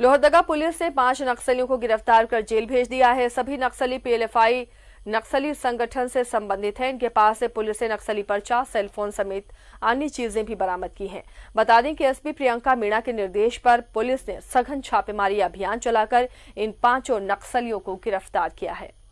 Lohardaga police ने पांच नक्सलियों को गिरफ्तार कर जेल भेज दिया है सभी नक्सली पीएलएफआई नक्सली संगठन से संबंधित हैं इनके पास से पुलिस ने नक्सली पर्चा सेलफोन समेत अन्य चीजें भी बरामद की हैं बता दें कि एसपी प्रियंका मीणा के निर्देश पर पुलिस ने सघन छापेमारी अभियान चलाकर इन पांचों नक्सलियों को गिरफ्तार किया है